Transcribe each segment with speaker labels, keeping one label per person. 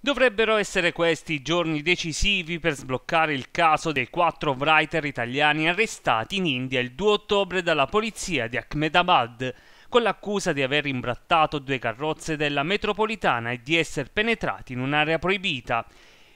Speaker 1: Dovrebbero essere questi i giorni decisivi per sbloccare il caso dei quattro writer italiani arrestati in India il 2 ottobre dalla polizia di Ahmedabad con l'accusa di aver imbrattato due carrozze della metropolitana e di essere penetrati in un'area proibita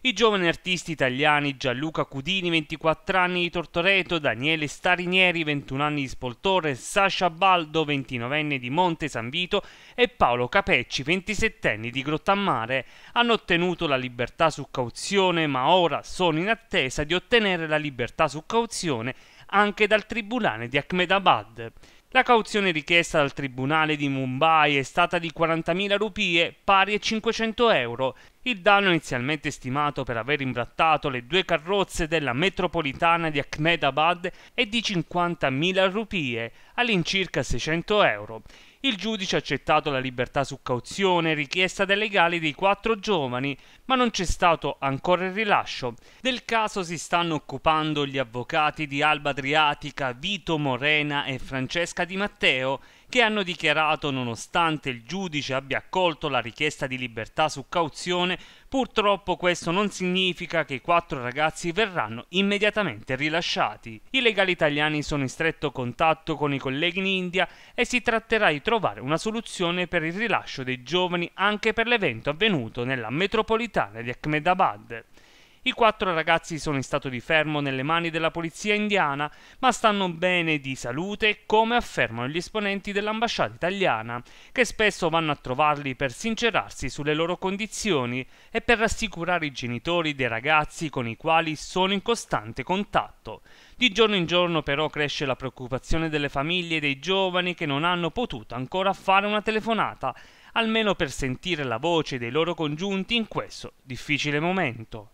Speaker 1: i giovani artisti italiani Gianluca Cudini, 24 anni di Tortoreto, Daniele Starinieri, 21 anni di Spoltore, Sasha Baldo, 29enne di Monte San Vito e Paolo Capecci, 27enne di Grottammare, hanno ottenuto la libertà su cauzione ma ora sono in attesa di ottenere la libertà su cauzione anche dal tribunale di Ahmedabad. La cauzione richiesta dal tribunale di Mumbai è stata di 40.000 rupie, pari a 500 euro. Il danno inizialmente stimato per aver imbrattato le due carrozze della metropolitana di Ahmedabad è di 50.000 rupie, all'incirca 600 euro. Il giudice ha accettato la libertà su cauzione richiesta dai legali dei quattro giovani, ma non c'è stato ancora il rilascio. Del caso si stanno occupando gli avvocati di Alba Adriatica Vito Morena e Francesca Di Matteo che hanno dichiarato nonostante il giudice abbia accolto la richiesta di libertà su cauzione, purtroppo questo non significa che i quattro ragazzi verranno immediatamente rilasciati. I legali italiani sono in stretto contatto con i colleghi in India e si tratterà di trovare una soluzione per il rilascio dei giovani anche per l'evento avvenuto nella metropolitana di Ahmedabad. I quattro ragazzi sono in stato di fermo nelle mani della polizia indiana, ma stanno bene di salute come affermano gli esponenti dell'ambasciata italiana, che spesso vanno a trovarli per sincerarsi sulle loro condizioni e per rassicurare i genitori dei ragazzi con i quali sono in costante contatto. Di giorno in giorno però cresce la preoccupazione delle famiglie e dei giovani che non hanno potuto ancora fare una telefonata, almeno per sentire la voce dei loro congiunti in questo difficile momento.